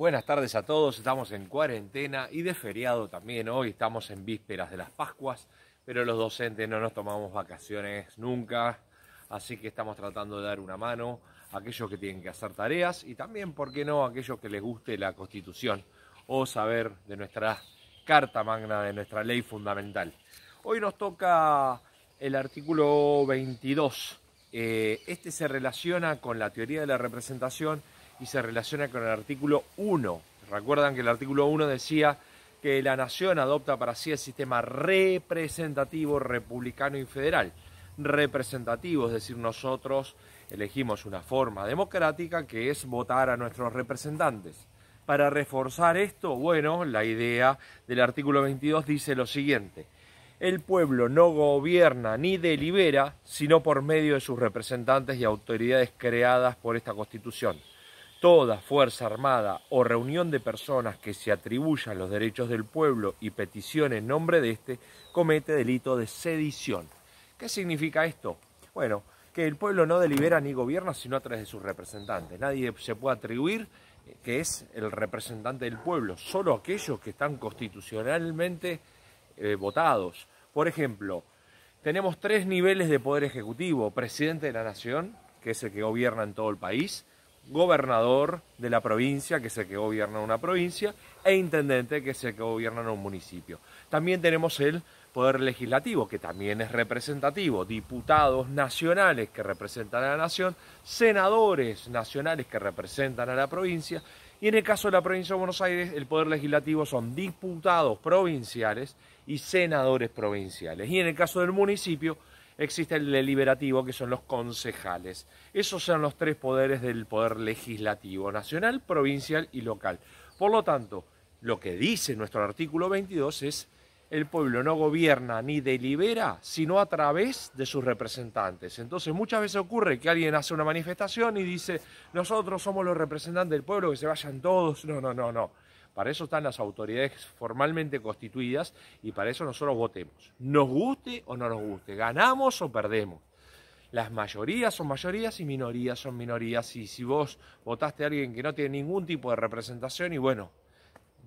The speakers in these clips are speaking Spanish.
Buenas tardes a todos, estamos en cuarentena y de feriado también hoy, estamos en vísperas de las Pascuas, pero los docentes no nos tomamos vacaciones nunca, así que estamos tratando de dar una mano a aquellos que tienen que hacer tareas y también, ¿por qué no?, a aquellos que les guste la Constitución o saber de nuestra Carta Magna, de nuestra ley fundamental. Hoy nos toca el artículo 22. Eh, este se relaciona con la teoría de la representación y se relaciona con el artículo 1. Recuerdan que el artículo 1 decía que la nación adopta para sí el sistema representativo, republicano y federal. Representativo, es decir, nosotros elegimos una forma democrática que es votar a nuestros representantes. Para reforzar esto, bueno, la idea del artículo 22 dice lo siguiente. El pueblo no gobierna ni delibera, sino por medio de sus representantes y autoridades creadas por esta Constitución toda fuerza armada o reunión de personas que se atribuyan los derechos del pueblo y petición en nombre de éste comete delito de sedición. ¿Qué significa esto? Bueno, que el pueblo no delibera ni gobierna sino a través de sus representantes. Nadie se puede atribuir eh, que es el representante del pueblo, solo aquellos que están constitucionalmente eh, votados. Por ejemplo, tenemos tres niveles de poder ejecutivo, presidente de la nación, que es el que gobierna en todo el país, gobernador de la provincia, que es el que gobierna una provincia, e intendente, que es el que gobierna un municipio. También tenemos el poder legislativo, que también es representativo, diputados nacionales que representan a la nación, senadores nacionales que representan a la provincia, y en el caso de la provincia de Buenos Aires, el poder legislativo son diputados provinciales y senadores provinciales. Y en el caso del municipio, existe el deliberativo, que son los concejales. Esos son los tres poderes del poder legislativo, nacional, provincial y local. Por lo tanto, lo que dice nuestro artículo 22 es, el pueblo no gobierna ni delibera, sino a través de sus representantes. Entonces muchas veces ocurre que alguien hace una manifestación y dice, nosotros somos los representantes del pueblo, que se vayan todos. No, no, no, no. Para eso están las autoridades formalmente constituidas y para eso nosotros votemos. Nos guste o no nos guste, ganamos o perdemos. Las mayorías son mayorías y minorías son minorías. Y si vos votaste a alguien que no tiene ningún tipo de representación, y bueno,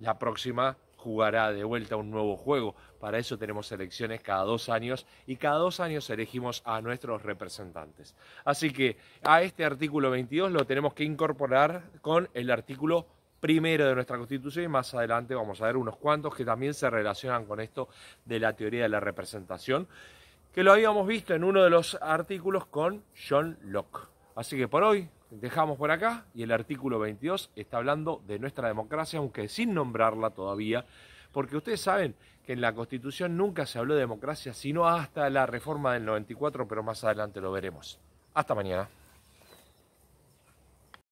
la próxima jugará de vuelta un nuevo juego. Para eso tenemos elecciones cada dos años y cada dos años elegimos a nuestros representantes. Así que a este artículo 22 lo tenemos que incorporar con el artículo primero de nuestra Constitución y más adelante vamos a ver unos cuantos que también se relacionan con esto de la teoría de la representación, que lo habíamos visto en uno de los artículos con John Locke. Así que por hoy dejamos por acá y el artículo 22 está hablando de nuestra democracia, aunque sin nombrarla todavía, porque ustedes saben que en la Constitución nunca se habló de democracia, sino hasta la reforma del 94, pero más adelante lo veremos. Hasta mañana.